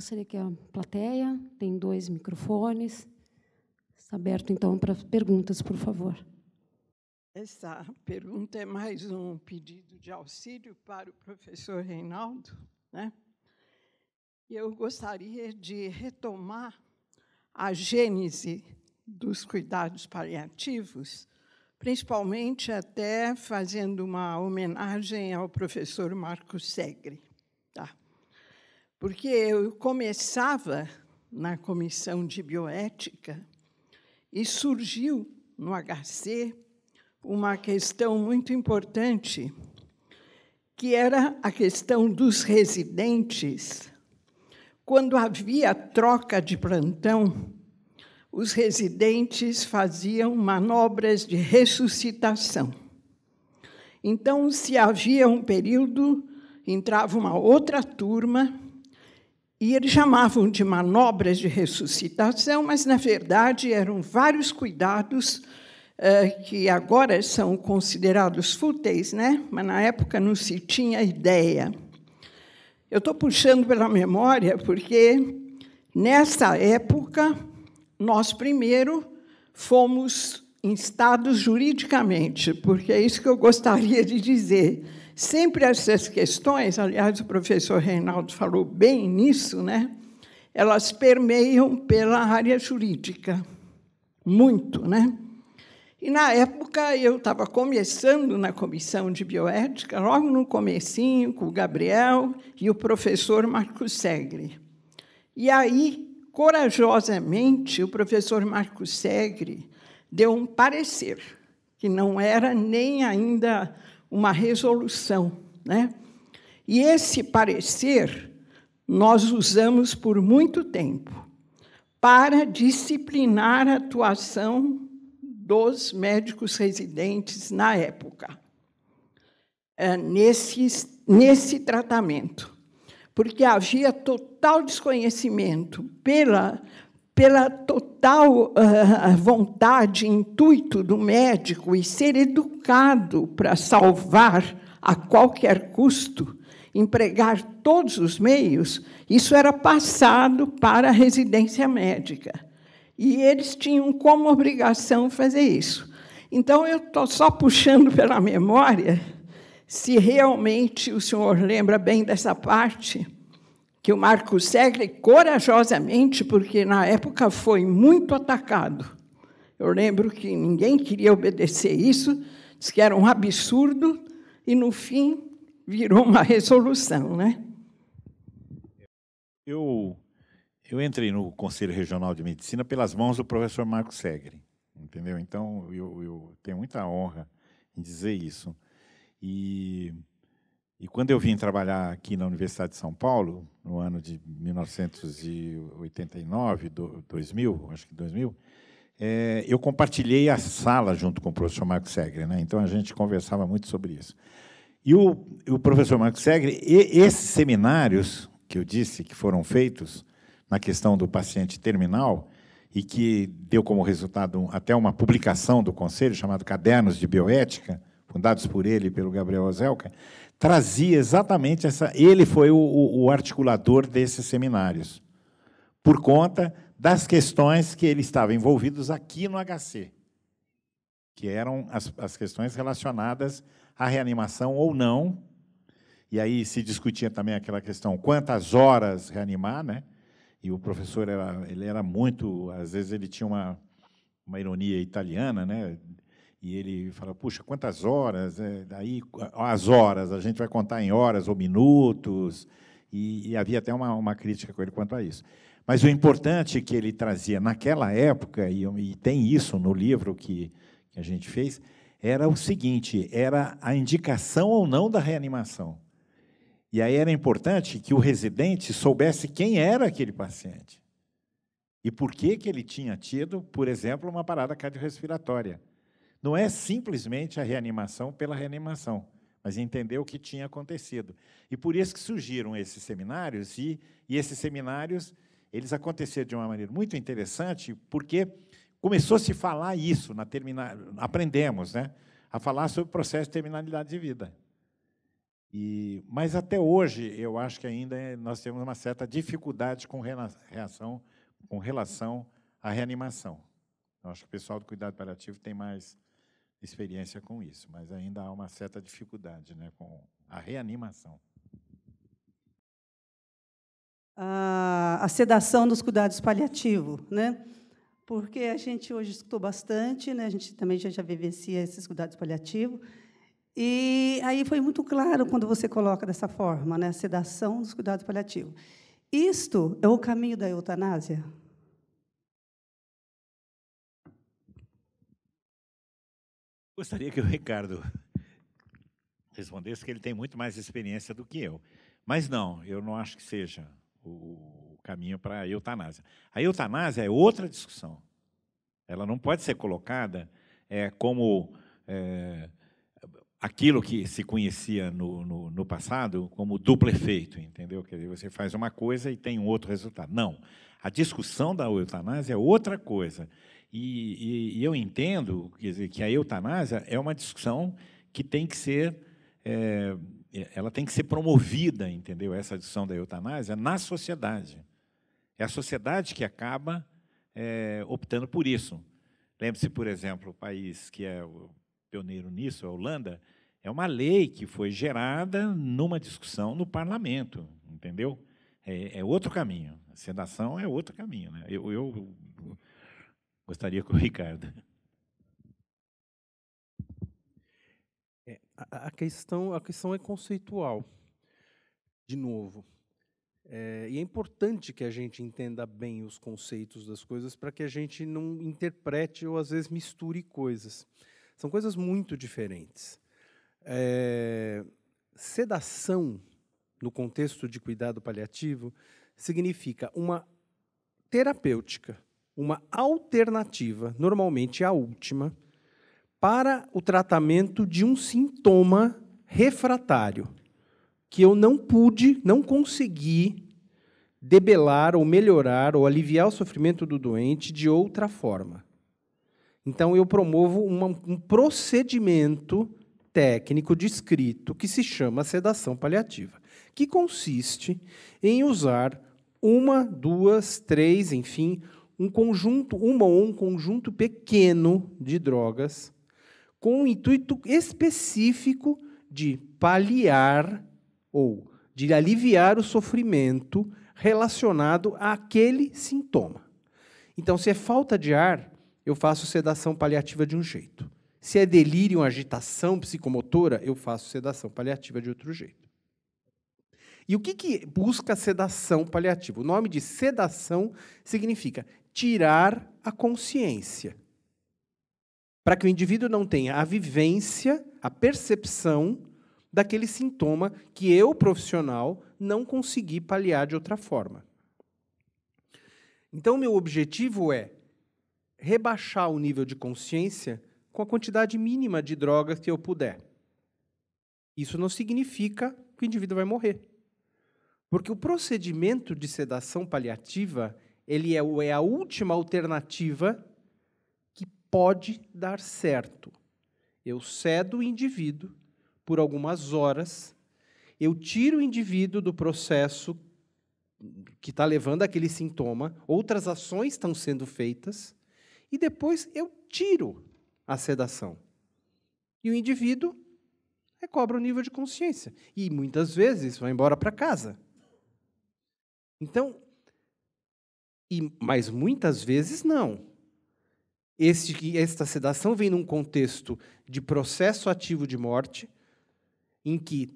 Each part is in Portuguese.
gostaria que a plateia, tem dois microfones. Está aberto, então, para perguntas, por favor. Essa pergunta é mais um pedido de auxílio para o professor Reinaldo. Né? Eu gostaria de retomar a gênese dos cuidados paliativos, principalmente até fazendo uma homenagem ao professor Marco Segre. Tá? porque eu começava na comissão de bioética e surgiu no HC uma questão muito importante, que era a questão dos residentes. Quando havia troca de plantão, os residentes faziam manobras de ressuscitação. Então, se havia um período, entrava uma outra turma e eles chamavam de manobras de ressuscitação, mas, na verdade, eram vários cuidados eh, que agora são considerados fúteis, né? mas na época não se tinha ideia. Eu estou puxando pela memória porque, nessa época, nós primeiro fomos instados juridicamente, porque é isso que eu gostaria de dizer. Sempre essas questões, aliás, o professor Reinaldo falou bem nisso, né? elas permeiam pela área jurídica, muito. Né? E, na época, eu estava começando na comissão de bioética, logo no comecinho, com o Gabriel e o professor Marcos Segre. E aí, corajosamente, o professor Marcos Segre deu um parecer, que não era nem ainda uma resolução. Né? E esse parecer nós usamos por muito tempo para disciplinar a atuação dos médicos residentes na época, é, nesse, nesse tratamento. Porque havia total desconhecimento pela pela total uh, vontade, intuito do médico e ser educado para salvar a qualquer custo, empregar todos os meios, isso era passado para a residência médica. E eles tinham como obrigação fazer isso. Então, eu estou só puxando pela memória, se realmente o senhor lembra bem dessa parte que o Marco Segre corajosamente, porque na época foi muito atacado. Eu lembro que ninguém queria obedecer isso, disse que era um absurdo, e no fim virou uma resolução, né? Eu, eu entrei no Conselho Regional de Medicina pelas mãos do professor Marco Segre, entendeu? Então eu, eu tenho muita honra em dizer isso. E e quando eu vim trabalhar aqui na Universidade de São Paulo, no ano de 1989, 2000, acho que 2000, é, eu compartilhei a sala junto com o professor Marco Segre, né? então a gente conversava muito sobre isso. E o, o professor Marco Segre, e, esses seminários que eu disse que foram feitos na questão do paciente terminal, e que deu como resultado até uma publicação do Conselho chamado Cadernos de Bioética, fundados por ele e pelo Gabriel Ozelka, trazia exatamente essa. Ele foi o, o articulador desses seminários, por conta das questões que ele estava envolvidos aqui no HC, que eram as, as questões relacionadas à reanimação ou não. E aí se discutia também aquela questão quantas horas reanimar, né? E o professor era, ele era muito, às vezes ele tinha uma, uma ironia italiana, né? e ele fala, puxa, quantas horas? É, daí as horas, a gente vai contar em horas ou minutos. E, e havia até uma, uma crítica com ele quanto a isso. Mas o importante que ele trazia naquela época, e, e tem isso no livro que, que a gente fez, era o seguinte: era a indicação ou não da reanimação. E aí era importante que o residente soubesse quem era aquele paciente e por que, que ele tinha tido, por exemplo, uma parada cardiorrespiratória. Não é simplesmente a reanimação pela reanimação, mas entender o que tinha acontecido. E por isso que surgiram esses seminários, e, e esses seminários eles aconteceram de uma maneira muito interessante, porque começou a se falar isso na terminal, aprendemos, né, a falar sobre o processo de terminalidade de vida. E, mas até hoje eu acho que ainda é, nós temos uma certa dificuldade com relação, com relação à reanimação. Eu acho que o pessoal do cuidado paliativo tem mais experiência com isso, mas ainda há uma certa dificuldade né, com a reanimação. A, a sedação dos cuidados paliativos, né? porque a gente hoje escutou bastante, né? a gente também já, já vivencia esses cuidados paliativos, e aí foi muito claro quando você coloca dessa forma, né? a sedação dos cuidados paliativos. Isto é o caminho da eutanásia? Gostaria que o Ricardo respondesse, que ele tem muito mais experiência do que eu. Mas não, eu não acho que seja o, caminho para a eutanásia. A eutanásia é outra discussão. Ela não pode ser colocada é, como é, aquilo que se conhecia no, no, no, passado como duplo efeito, entendeu? Quer dizer, você faz uma coisa e tem um outro resultado. Não. A discussão da eutanásia é outra coisa. E, e, e eu entendo quer dizer, que a eutanásia é uma discussão que tem que ser é, ela tem que ser promovida, entendeu? Essa discussão da eutanásia na sociedade. É a sociedade que acaba é, optando por isso. Lembre-se, por exemplo, o país que é pioneiro nisso, a Holanda, é uma lei que foi gerada numa discussão no parlamento, entendeu? É, é outro caminho. A sedação é outro caminho. Né? Eu, eu Gostaria com o Ricardo. É, a, a, questão, a questão é conceitual, de novo. É, e é importante que a gente entenda bem os conceitos das coisas para que a gente não interprete ou às vezes misture coisas. São coisas muito diferentes. É, sedação, no contexto de cuidado paliativo, significa uma terapêutica uma alternativa, normalmente a última, para o tratamento de um sintoma refratário que eu não pude, não consegui debelar ou melhorar ou aliviar o sofrimento do doente de outra forma. Então, eu promovo uma, um procedimento técnico descrito que se chama sedação paliativa, que consiste em usar uma, duas, três, enfim, um conjunto, uma ou um conjunto pequeno de drogas, com o um intuito específico de paliar ou de aliviar o sofrimento relacionado àquele sintoma. Então, se é falta de ar, eu faço sedação paliativa de um jeito. Se é delírio, agitação psicomotora, eu faço sedação paliativa de outro jeito. E o que, que busca sedação paliativa? O nome de sedação significa tirar a consciência. Para que o indivíduo não tenha a vivência, a percepção daquele sintoma que eu, profissional, não consegui paliar de outra forma. Então, meu objetivo é rebaixar o nível de consciência com a quantidade mínima de drogas que eu puder. Isso não significa que o indivíduo vai morrer. Porque o procedimento de sedação paliativa ele é, é a última alternativa que pode dar certo. Eu cedo o indivíduo por algumas horas, eu tiro o indivíduo do processo que está levando aquele sintoma, outras ações estão sendo feitas, e depois eu tiro a sedação. E o indivíduo recobra o nível de consciência. E muitas vezes vai embora para casa. Então, e, mas muitas vezes não. Este, esta sedação vem num contexto de processo ativo de morte, em que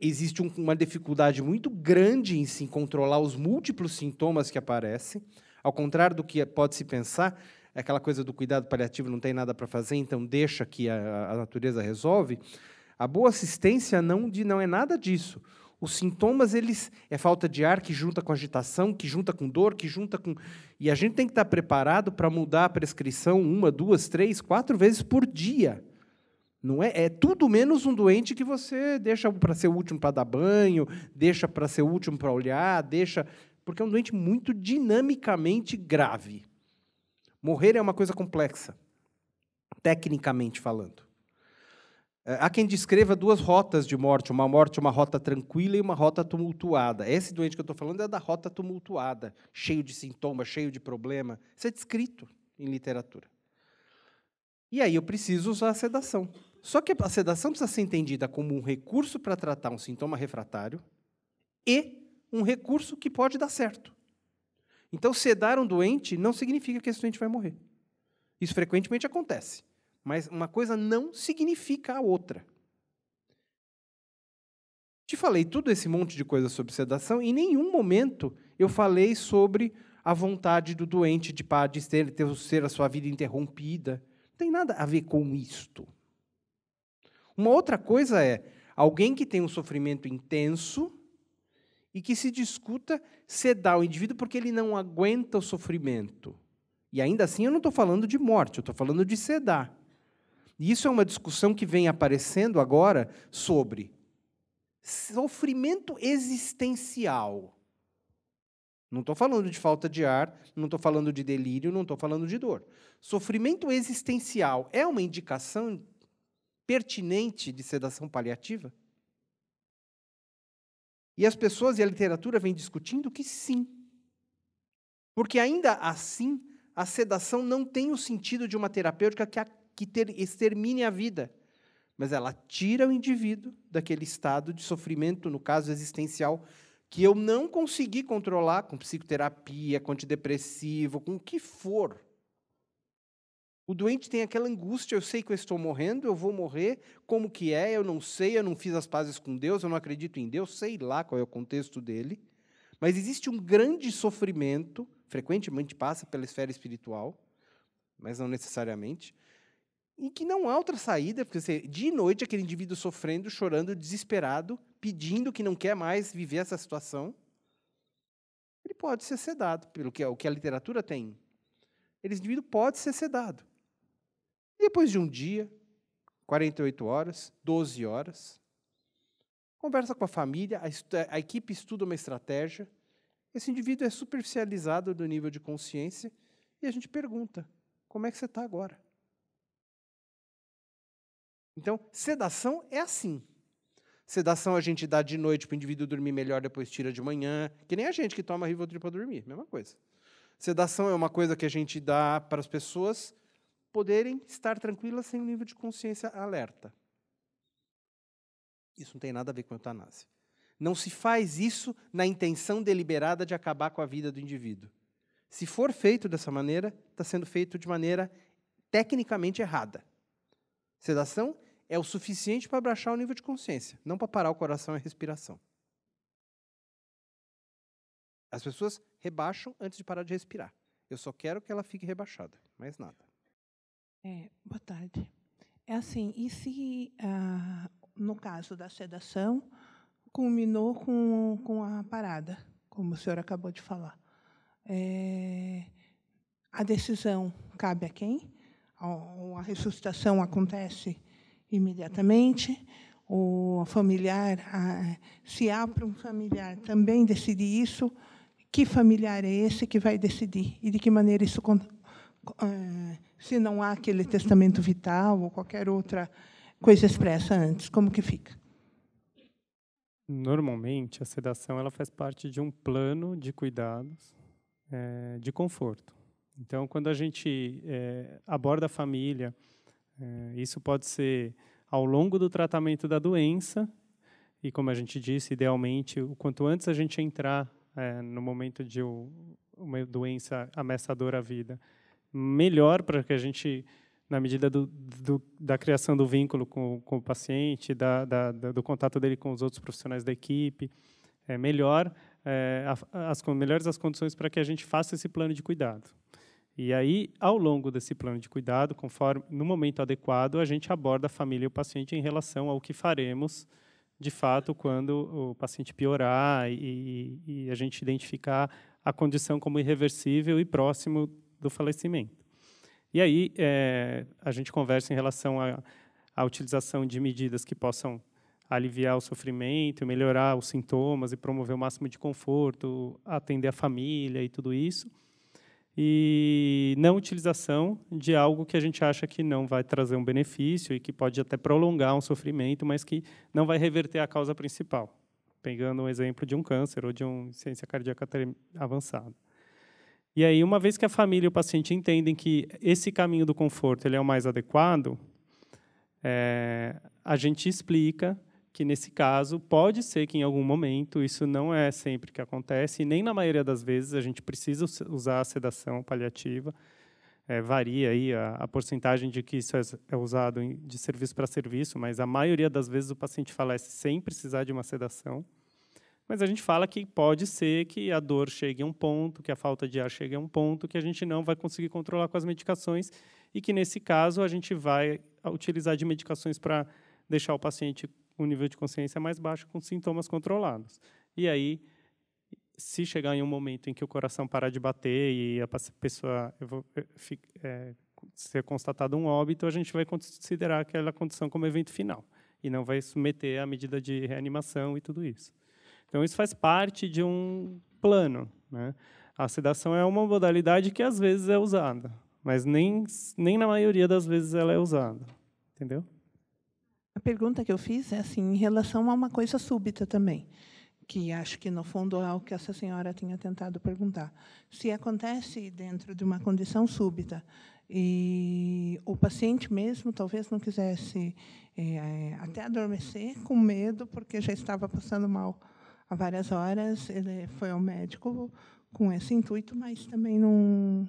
existe um, uma dificuldade muito grande em se controlar os múltiplos sintomas que aparecem. Ao contrário do que pode se pensar, aquela coisa do cuidado paliativo não tem nada para fazer, então deixa que a, a natureza resolve. A boa assistência não, de, não é nada disso. Os sintomas, eles é falta de ar que junta com agitação, que junta com dor, que junta com. E a gente tem que estar preparado para mudar a prescrição uma, duas, três, quatro vezes por dia. Não é, é tudo menos um doente que você deixa para ser o último para dar banho, deixa para ser o último para olhar, deixa. Porque é um doente muito dinamicamente grave. Morrer é uma coisa complexa, tecnicamente falando. É, há quem descreva duas rotas de morte, uma morte, uma rota tranquila e uma rota tumultuada. Esse doente que eu estou falando é da rota tumultuada, cheio de sintomas, cheio de problema. Isso é descrito em literatura. E aí eu preciso usar a sedação. Só que a sedação precisa ser entendida como um recurso para tratar um sintoma refratário e um recurso que pode dar certo. Então, sedar um doente não significa que esse doente vai morrer. Isso frequentemente acontece. Mas uma coisa não significa a outra. Te falei tudo esse monte de coisa sobre sedação, e em nenhum momento eu falei sobre a vontade do doente de parar de ter, ter, ser a sua vida interrompida. Não tem nada a ver com isto. Uma outra coisa é alguém que tem um sofrimento intenso e que se discuta sedar o indivíduo porque ele não aguenta o sofrimento. E ainda assim eu não estou falando de morte, eu estou falando de sedar. E isso é uma discussão que vem aparecendo agora sobre sofrimento existencial. Não estou falando de falta de ar, não estou falando de delírio, não estou falando de dor. Sofrimento existencial é uma indicação pertinente de sedação paliativa? E as pessoas e a literatura vêm discutindo que sim. Porque ainda assim, a sedação não tem o sentido de uma terapêutica que, que ter, extermine a vida, mas ela tira o indivíduo daquele estado de sofrimento, no caso existencial, que eu não consegui controlar com psicoterapia, com antidepressivo, com o que for. O doente tem aquela angústia, eu sei que eu estou morrendo, eu vou morrer, como que é, eu não sei, eu não fiz as pazes com Deus, eu não acredito em Deus, sei lá qual é o contexto dele. Mas existe um grande sofrimento, frequentemente passa pela esfera espiritual, mas não necessariamente, em que não há outra saída, porque você, de noite aquele indivíduo sofrendo, chorando, desesperado, pedindo que não quer mais viver essa situação, ele pode ser sedado, pelo que, é, o que a literatura tem. Esse indivíduo pode ser sedado. E depois de um dia, 48 horas, 12 horas, conversa com a família, a, a equipe estuda uma estratégia, esse indivíduo é superficializado do nível de consciência e a gente pergunta: como é que você está agora? Então, sedação é assim. Sedação a gente dá de noite para o indivíduo dormir melhor, depois tira de manhã, que nem a gente que toma Rivotril para dormir, mesma coisa. Sedação é uma coisa que a gente dá para as pessoas poderem estar tranquilas sem um nível de consciência alerta. Isso não tem nada a ver com a eutanásia. Não se faz isso na intenção deliberada de acabar com a vida do indivíduo. Se for feito dessa maneira, está sendo feito de maneira tecnicamente errada. Sedação é o suficiente para abaixar o nível de consciência, não para parar o coração e a respiração. As pessoas rebaixam antes de parar de respirar. Eu só quero que ela fique rebaixada, mais nada. É, boa tarde. É assim, e se, ah, no caso da sedação, culminou com, com a parada, como o senhor acabou de falar? É, a decisão cabe a quem? A, a ressuscitação acontece imediatamente. O familiar, se há para um familiar também decidir isso, que familiar é esse que vai decidir e de que maneira isso eh, se não há aquele testamento vital ou qualquer outra coisa expressa antes, como que fica? Normalmente a sedação ela faz parte de um plano de cuidados é, de conforto. Então, quando a gente é, aborda a família é, isso pode ser ao longo do tratamento da doença, e como a gente disse, idealmente, o quanto antes a gente entrar é, no momento de uma doença ameaçadora à vida, melhor para que a gente, na medida do, do, da criação do vínculo com, com o paciente, da, da, do contato dele com os outros profissionais da equipe, é melhor é, as, melhores as condições para que a gente faça esse plano de cuidado. E aí, ao longo desse plano de cuidado, conforme no momento adequado, a gente aborda a família e o paciente em relação ao que faremos, de fato, quando o paciente piorar e, e a gente identificar a condição como irreversível e próximo do falecimento. E aí, é, a gente conversa em relação à utilização de medidas que possam aliviar o sofrimento, melhorar os sintomas e promover o máximo de conforto, atender a família e tudo isso e não utilização de algo que a gente acha que não vai trazer um benefício e que pode até prolongar um sofrimento, mas que não vai reverter a causa principal, pegando um exemplo de um câncer ou de uma ciência cardíaca avançada. E aí, uma vez que a família e o paciente entendem que esse caminho do conforto ele é o mais adequado, é, a gente explica que nesse caso pode ser que em algum momento, isso não é sempre que acontece, e nem na maioria das vezes a gente precisa usar a sedação paliativa. É, varia aí a, a, porcentagem de que isso é, é usado em, de serviço para serviço, mas a maioria das vezes o paciente falece sem precisar de uma sedação. Mas a gente fala que pode ser que a dor chegue a um ponto, que a falta de ar chegue a um ponto, que a gente não vai conseguir controlar com as medicações e que, nesse caso, a gente vai utilizar de medicações para deixar o paciente um nível de consciência mais baixo com sintomas controlados. E aí, se chegar em um momento em que o coração parar de bater e a pessoa é, ser constatado um óbito, a gente vai considerar aquela condição como evento final e não vai submeter à medida de reanimação e tudo isso. Então, isso faz parte de um plano. Né? A sedação é uma modalidade que às vezes é usada, mas nem, nem na maioria das vezes ela é usada. Entendeu? A pergunta que eu fiz é assim, em relação a uma coisa súbita também, que acho que no fundo é o que essa senhora tinha tentado perguntar. Se acontece dentro de uma condição súbita e o paciente mesmo talvez não quisesse é, até adormecer com medo porque já estava passando mal há várias horas, ele foi ao médico com esse intuito, mas também não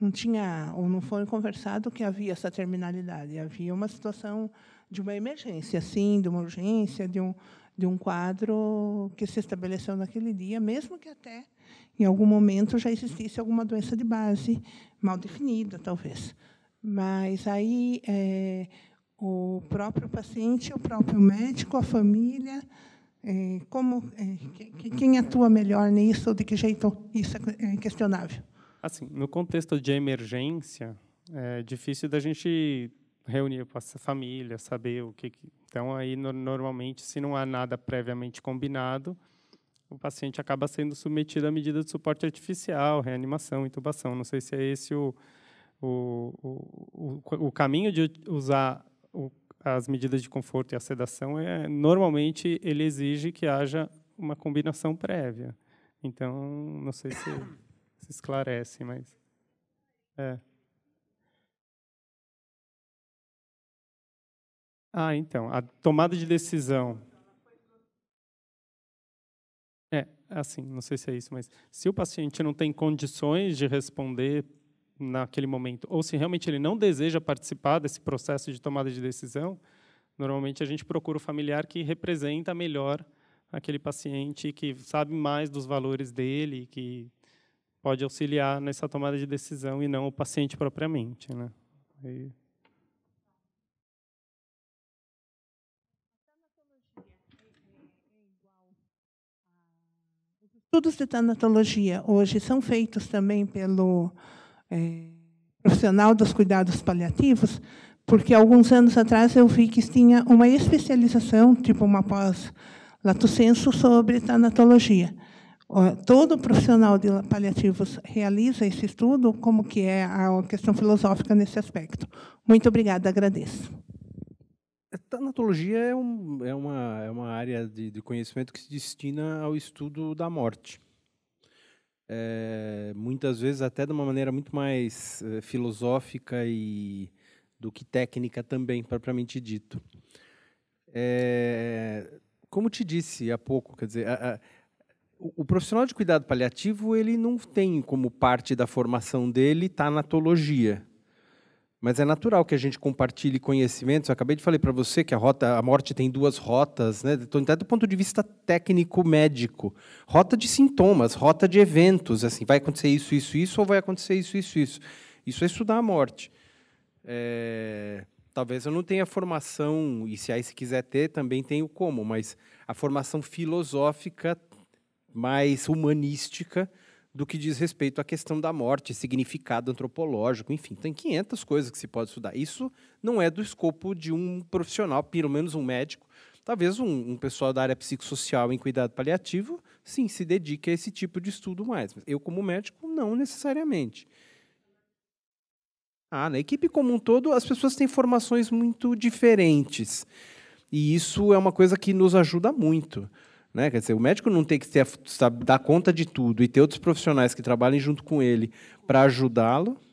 não tinha ou não foi conversado que havia essa terminalidade, havia uma situação de uma emergência, assim, de uma urgência, de um, de um quadro que se estabeleceu naquele dia, mesmo que até em algum momento já existisse alguma doença de base mal definida, talvez. Mas aí é, o próprio paciente, o próprio médico, a família, é, como é, quem atua melhor nisso ou de que jeito isso é, é questionável. Assim, no contexto de emergência, é difícil da gente reunir com a família, saber o que. Então, aí, normalmente, se não há nada previamente combinado, o paciente acaba sendo submetido à medida de suporte artificial, reanimação, intubação. Não sei se é esse o, o, o, o caminho de usar o, as medidas de conforto e a sedação. É, normalmente, ele exige que haja uma combinação prévia. Então, não sei se, se esclarece, mas. É. Ah, então, a tomada de decisão. É, assim, não sei se é isso, mas se o paciente não tem condições de responder naquele momento, ou se realmente ele não deseja participar desse processo de tomada de decisão, normalmente a gente procura o familiar que representa melhor aquele paciente, que sabe mais dos valores dele, que pode auxiliar nessa tomada de decisão e não o paciente propriamente, né? E estudos de tanatologia hoje são feitos também pelo é, profissional dos cuidados paliativos, porque alguns anos atrás eu vi que tinha uma especialização, tipo uma pós lato sobre tanatologia. Todo profissional de paliativos realiza esse estudo, como que é a questão filosófica nesse aspecto. Muito obrigada, agradeço. A tanatologia é, um, é, uma, é uma área de, de, conhecimento que se destina ao estudo da morte. É, muitas vezes até de uma maneira muito mais é, filosófica e do que técnica também, propriamente dito. É, como te disse há pouco, quer dizer, a, a, o, o profissional de cuidado paliativo ele não tem como parte da formação dele tanatologia tá mas é natural que a gente compartilhe conhecimentos. Eu acabei de falar para você que a rota, a morte tem duas rotas, né? Então, até do ponto de vista técnico médico, rota de sintomas, rota de eventos, assim, vai acontecer isso, isso, isso ou vai acontecer isso, isso, isso. Isso é estudar a morte. É... Talvez eu não tenha formação e se aí se quiser ter também tenho como, mas a formação filosófica mais humanística do que diz respeito à questão da morte, significado antropológico, enfim, tem 500 coisas que se pode estudar. Isso não é do escopo de um profissional, pelo menos um médico, talvez um, um pessoal da área psicossocial em cuidado paliativo, sim, se dedique a esse tipo de estudo mais. Mas eu, como médico, não necessariamente. Ah, na equipe como um todo, as pessoas têm formações muito diferentes. E isso é uma coisa que nos ajuda muito. Né? Quer dizer, o médico não tem que ter, sabe, dar conta de tudo e ter outros profissionais que trabalhem junto com ele para ajudá-lo,